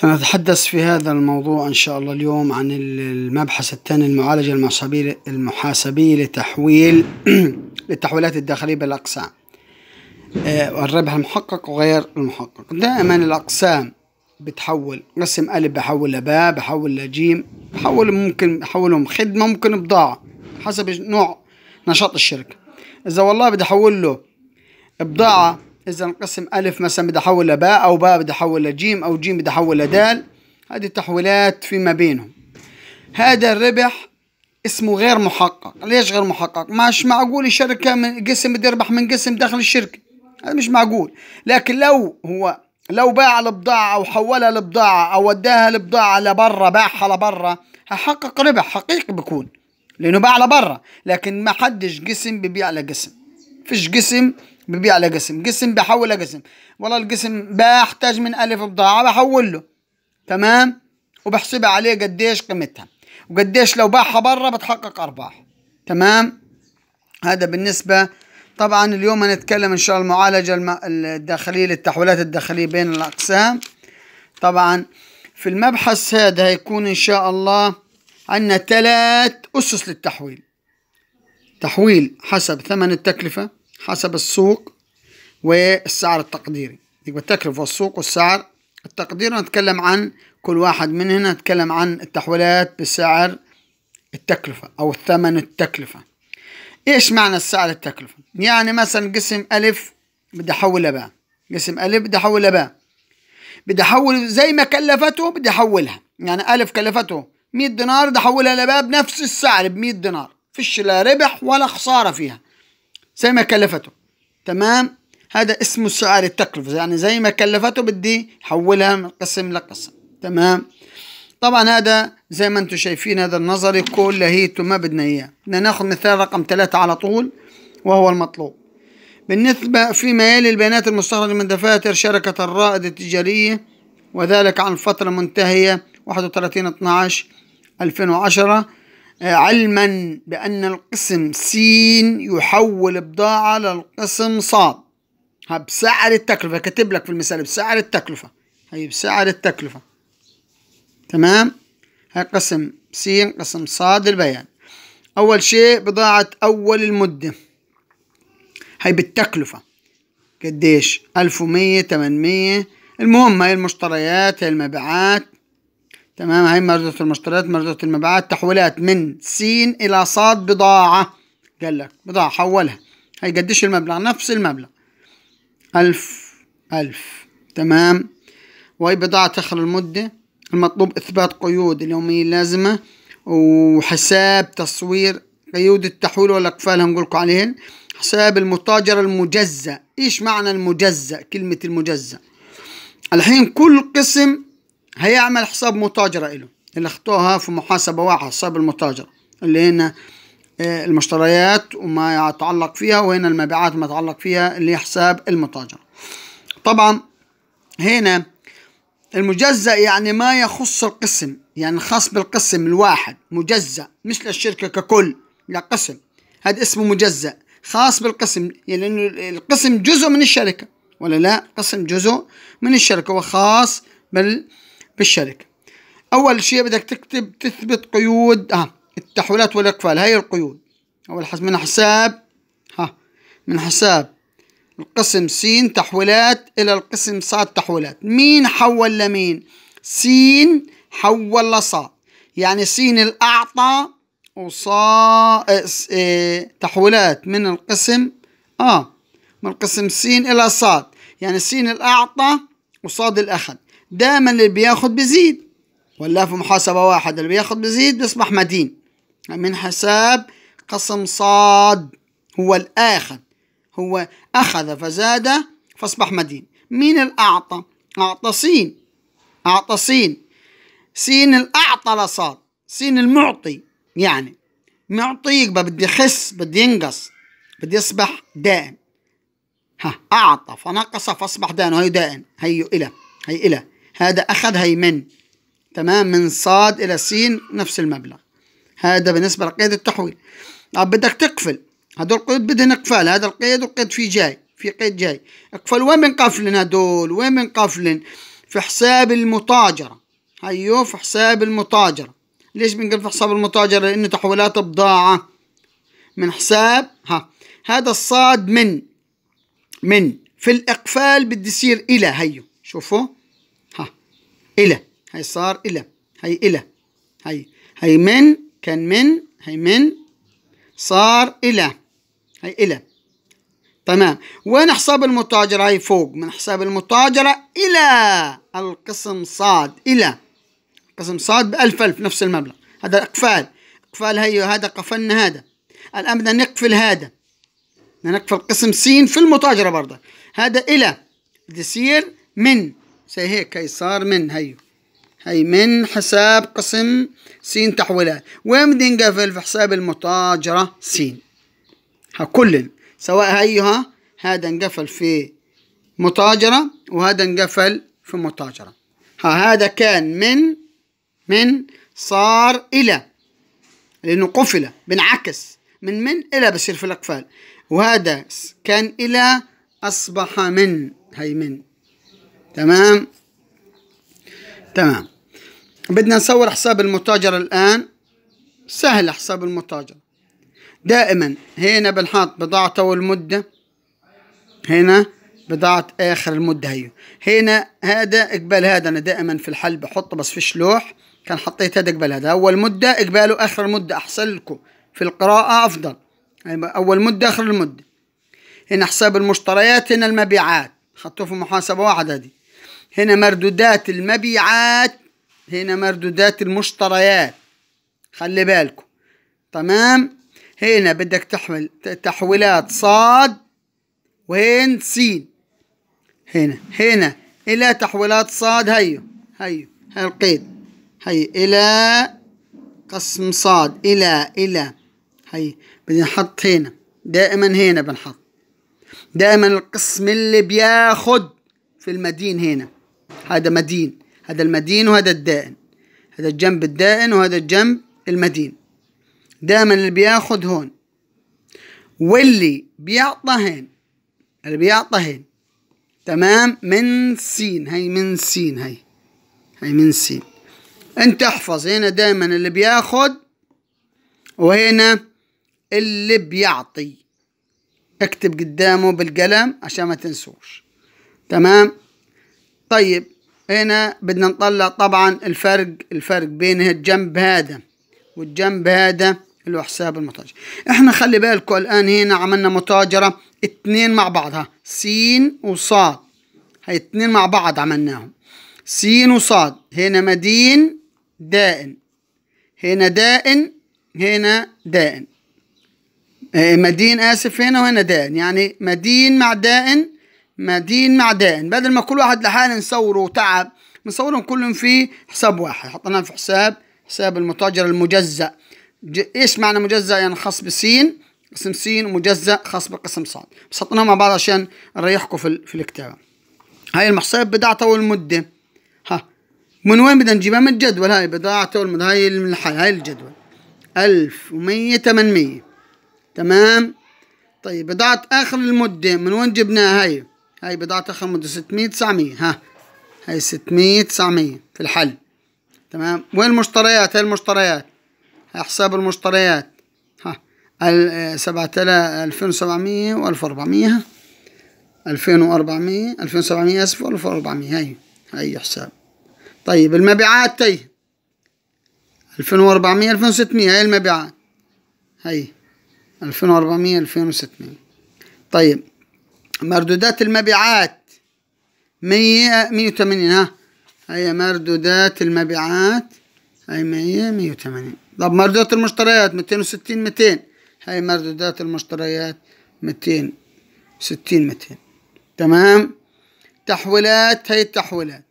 سنتحدث في هذا الموضوع إن شاء الله اليوم عن المبحث الثاني المعالجة المحاسبية المحاسبية لتحويل للتحويلات الداخلية بالأقسام آه، والربح المحقق وغير المحقق دائما الأقسام بتحول قسم ألف بحول لباء بحول لجيم بحول ممكن بحولهم خدمة ممكن بضاعة حسب نوع نشاط الشركة إذا والله بدي أحول له بضاعة إذا قسم ألف مثلا بدي احول لباء أو باء بدي احول لجيم أو جيم بدي احول لدال هذه التحويلات فيما بينهم هذا الربح اسمه غير محقق ليش غير محقق مش معقول الشركة من قسم تربح من قسم داخل الشركة هذا مش معقول لكن لو هو لو باع البضاعة أو حولها لبضاعة أو وداها لبضاعة لبرا باعها لبرا هحقق ربح حقيقي بكون لأنه باع لبرا لكن ما حدش قسم ببيع لقسم فيش قسم ببيع على قسم بحول لقسم والله القسم بحتاج من ألف بضاعة بحول له تمام وبحسبها عليه قديش قيمتها وقديش لو باعها برا بتحقق أرباح تمام هذا بالنسبة طبعا اليوم هنتكلم إن شاء الله المعالجة الداخلية للتحويلات الداخلية بين الأقسام طبعا في المبحث هذا هيكون إن شاء الله عندنا ثلاث أسس للتحويل تحويل حسب ثمن التكلفة حسب السوق والسعر التقديري يبقى التكلفة والسوق والسعر التقديري نتكلم عن كل واحد هنا نتكلم عن التحويلات بسعر التكلفة أو الثمن التكلفة إيش معنى السعر التكلفة؟ يعني مثلا قسم ألف بدي أحول لباء قسم ألف بدي أحول لباء بدي أحول زي ما كلفته بدي أحولها يعني ألف كلفته 100 دينار بدي أحولها لباء بنفس السعر ب 100 دينار فيش لا ربح ولا خسارة فيها زي ما كلفته تمام هذا اسمه سعر التكلفة يعني زي ما كلفته بدي حولها من قسم لقسم تمام طبعا هذا زي ما انتم شايفين هذا النظري كل هيته ما بدنا اياه بدنا ناخذ مثال رقم ثلاثة على طول وهو المطلوب بالنسبة فيما يلي البيانات المستخرجة من دفاتر شركة الرائد التجارية وذلك عن فترة منتهية 31 12 2010 علما بأن القسم سين يحول بضاعة للقسم صاد بسعر التكلفة كتب لك في المثال بسعر التكلفة هي بسعر التكلفة تمام هي قسم سين قسم صاد البيان أول شيء بضاعة أول المدة هي بالتكلفة قديش ألف ومية تمنمية المهم هي المشتريات هي المبيعات تمام هاي مرزة المشتريات مرزة المبيعات تحويلات من س إلى ص بضاعة قال لك بضاعة حولها هي قديش المبلغ نفس المبلغ ألف ألف تمام وهي بضاعة تأخر المدة المطلوب إثبات قيود اليومية اللازمة وحساب تصوير قيود التحويل والإقفال كفالها لكم عليهن حساب المتاجر المجزأ إيش معنى المجزأ كلمة المجزأ الحين كل قسم هيعمل حساب متاجرة له اللي اختوها في محاسبة واحد حساب المتاجرة اللي هنا آه، المشتريات وما يتعلق فيها وهنا المبيعات ما يتعلق فيها اللي حساب المتاجرة طبعا هنا المجزأ يعني ما يخص القسم يعني خاص بالقسم الواحد مجزأ مش للشركة ككل لا قسم هذا اسمه مجزأ خاص بالقسم لأنه يعني القسم جزء من الشركة ولا لا قسم جزء من الشركة وخاص بال بالشركه اول شيء بدك تكتب تثبت قيود اه التحويلات والاقفال هاي القيود اول حسب من حساب ها من حساب القسم س تحويلات الى القسم ص تحويلات مين حول لمين يعني آه، س حول لص يعني س الاعطى وصا تحويلات من القسم اه من القسم س الى ص يعني س الاعطى وصاد الاخذ دائما اللي بياخد بيزيد ولا في محاسبة واحد اللي بياخد بيزيد بيصبح مدين من حساب قسم صاد هو الآخذ هو أخذ فزاد فأصبح مدين مين الأعطى أعطى سين أعطى سين سين الأعطى لصاد سين المعطي يعني معطيك بدي يخس بدي ينقص بدي يصبح دائم ها أعطى فنقص فأصبح دائن هي دائن هي إله هي إله هذا أخذ هيمن تمام من صاد إلى سين نفس المبلغ هذا بالنسبة لقيد التحويل طب بدك تقفل هدول القيود بدهن اقفال هذا القيد والقيد في جاي في قيد جاي اقفل وين بنقفلن هدول وين بنقفلن في حساب المتاجرة هيو أيوه، في حساب المتاجرة ليش بنقول في حساب المتاجرة لأنه تحويلات بضاعة من حساب ها هذا الصاد من من في الإقفال بدي يصير إلى هيو شوفوا إلى هي صار إلى هي إلى هي هي من كان من هي من صار إلى هي إلى تمام وين حساب المتاجرة هي فوق من حساب المتاجرة إلى القسم صاد إلى قسم صاد بألف ألف نفس المبلغ هذا إقفال إقفال هي هذا قفلنا هذا الآن بدنا نقفل هذا بدنا نقفل قسم سين في المتاجرة برضه هذا إلى بده يصير من زي هيك هي صار من هيو هي من حساب قسم س تحويلات وين بدي نقفل في حساب المتاجرة س ها كلن سواء هيها هذا انقفل في متاجرة وهذا انقفل في متاجرة ها هذا كان من من صار إلى لأنه قفل بنعكس من من إلى بصير في الأقفال وهذا كان إلى أصبح من هي من تمام تمام بدنا نصور حساب المتاجر الآن سهل حساب المتاجر دائما هنا بنحط بضاعته والمدة هنا بضاعة آخر المدة هي هنا هذا إقبال هذا أنا دائما في الحل بحطه بس فيش لوح كان حطيت هذا إقبال هذا أول مدة إقباله آخر مدة أحسن لكم في القراءة أفضل يعني أول مدة آخر المدة هنا حساب المشتريات هنا المبيعات حطوه في محاسبة واحدة دي هنا مردودات المبيعات هنا مردودات المشتريات خلي بالكم تمام هنا بدك تحمل تحويلات صاد وين سين هنا هنا إلى تحويلات صاد هيو هيو هاي القيد هي إلى قسم صاد إلى إلى هي بنحط هنا دائما هنا بنحط دائما القسم اللي بياخد في المدين هنا هذا مدين هذا المدين وهذا الدائن هذا الجنب الدائن وهذا الجنب المدين دائما اللي بياخذ هون واللي بيعطى هين اللي بيعطى هين تمام من سين هي من سين هي هي من سين انت احفظ هنا دائما اللي بياخذ وهنا اللي بيعطي اكتب قدامه بالقلم عشان ما تنسوش تمام طيب هنا بدنا نطلع طبعا الفرق الفرق بين الجنب هذا والجنب هذا اللي هو حساب المتاجر احنا خلي بالكم الان هنا عملنا متاجرة اتنين مع بعضها سين وصاد هي اتنين مع بعض عملناهم سين وصاد هنا مدين دائن هنا دائن هنا دائن آه، مدين اسف هنا وهنا دائن يعني مدين مع دائن مدين معدان بدل ما كل واحد لحاله نصوره وتعب نصورهم كلهم في حساب واحد حطيناها في حساب حساب المتاجر المجزأ ايش معنى مجزأ يعني خاص بسين قسم سين ومجزأ خاص بقسم صاد بس حطيناهم مع بعض عشان نريحكم في, في الكتابة هاي المحصله بضاعة والمده ها من وين بدنا نجيبها من الجدول هاي بضاعة والمده هاي الحال هاي الجدول ألف ومية تمنمية تمام طيب بضاعة آخر المدة من وين جبناها هاي هاي بضاعة تخمد 600 900 ها هاي 600 900 في الحل تمام وين المشتريات هاي المشتريات هاي حساب المشتريات ها ال 7000 2700 و 1400 2400 2700 اسف 1400 هاي هاي حساب طيب المبيعات تي 2400 2600 هاي المبيعات هاي 2400 2600 طيب مردودات المبيعات مية مية وثمانين ها هي مردودات المبيعات هي مية مية وثمانين طب مردودات المشتريات ميتين وستين ميتين هي مردودات المشتريات ميتين ستين ميتين تمام تحويلات هي التحويلات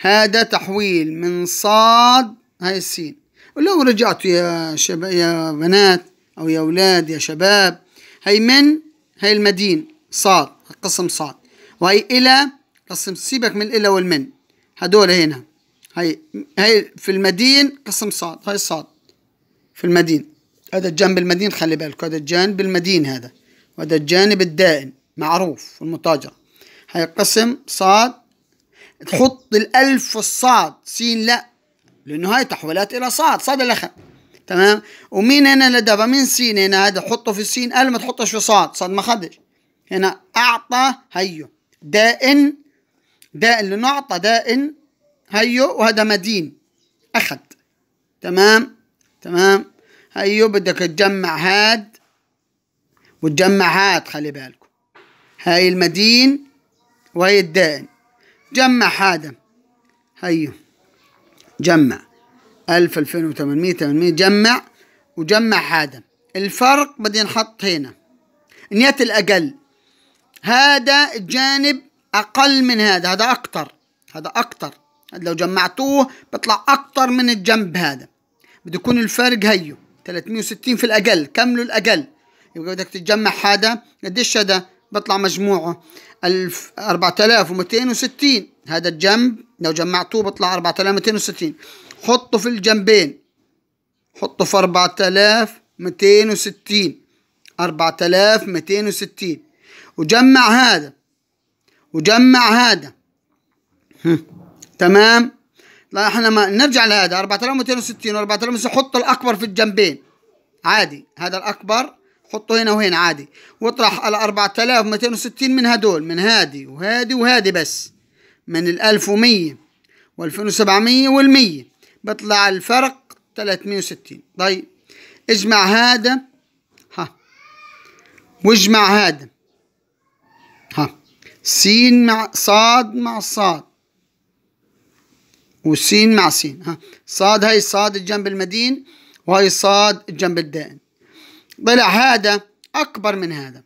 هذا تحويل من صاد هاي السين ولو رجعتوا يا شباب يا بنات او يا اولاد يا شباب هي من هي المدين صاد قسم صاد وهي إلى قسم سيبك من الى والمن هدول هنا هي هي في المدين قسم صاد هاي صاد في المدين هذا الجانب المدين خلي بالك هذا الجانب المدين هذا وهذا الجانب الدائم معروف في المتاجر هي قسم صاد تحط الألف والصاد سين لا لأنه هاي تحولات إلى صاد صاد الأخر تمام ومين هنا لدى مين سين هنا هذا حطه في السين قال ما تحطش في صاد صاد ما خدش هنا أعطى هيو دائن دائن لأنه أعطى دائن هيو وهذا مدين أخذ تمام تمام هيو بدك تجمع هاد وتجمع هاد خلي بالكم هاي المدين وهي الدائن جمع هذا هيو جمع ألف ألفين وثمانمية ثمانمية جمع وجمع هذا الفرق بدي نحط هنا نية الأقل هذا جانب أقل من هذا هذا أكتر هذا أكتر هذا لو جمعتوه بيطلع أكتر من الجنب هذا بده يكون الفارق هيو 360 في الأقل كملوا الأقل يبقى بدك تتجمع هذا قديش هذا بطلع مجموعه 4260 هذا الجنب لو جمعتوه بطلع 4260 حطه في الجنبين حطه في 4260 4260 وجمع هذا وجمع هذا تمام لا احنا ما نرجع لهذا 4260 و 4260 حط الاكبر في الجنبين عادي هذا الاكبر حطه هنا وهنا عادي واطرح ال 4260 من هدول من هادي وهادي وهادي بس من ال 1100 و 2700 وال 100 بطلع الفرق 360 طيب اجمع هذا ها واجمع هذا سين مع صاد مع صاد وسين مع سين ها صاد هاي صاد جنب المدين وهي صاد جنب الدائن طلع هذا أكبر من هذا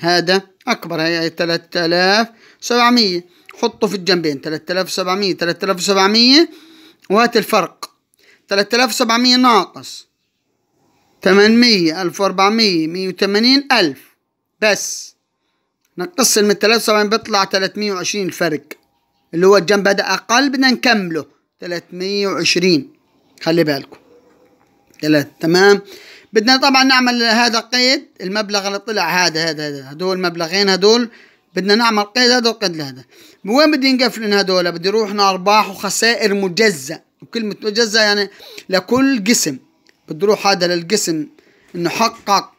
هذا أكبر هي 3700 حطه في الجنبين 3700 3700 وهات الفرق 3700 ناقص 800 1400 180 1000 بس نقص من 73 بيطلع 320 الفرق اللي هو الجنب هذا اقل بدنا نكمله 320 خلي بالكم ثلاث تمام بدنا طبعا نعمل هذا قيد المبلغ اللي طلع هذا هذا هذا هدول مبلغين هدول بدنا نعمل قيد هذا وقيد لهذا وين بدي نقفلن هدول بدي يروحنا ارباح وخسائر مجزة وكلمة مجزة يعني لكل قسم بده يروح هذا للقسم انه حقق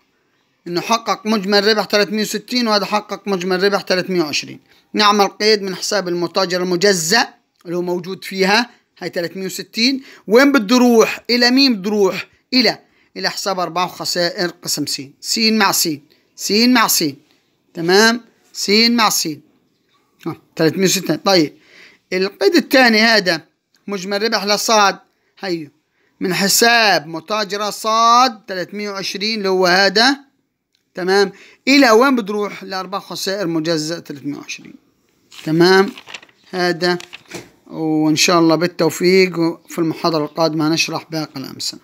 انه حقق مجمل ربح 360 وهذا حقق مجمل ربح 320 نعمل قيد من حساب المتاجر المجزأ اللي هو موجود فيها هاي 360 وين بده يروح الى مين بده يروح الى الى حساب ارباح وخسائر قسم س س مع س س مع س تمام س مع س ها 360 طيب القيد الثاني هذا مجمل ربح لصاد هيو من حساب متاجرة صاد 320 اللي هو هذا تمام الى وين بتروح الارباح خسائر مجزأ 320 تمام هذا وان شاء الله بالتوفيق في المحاضرة القادمة نشرح باقي الامثلة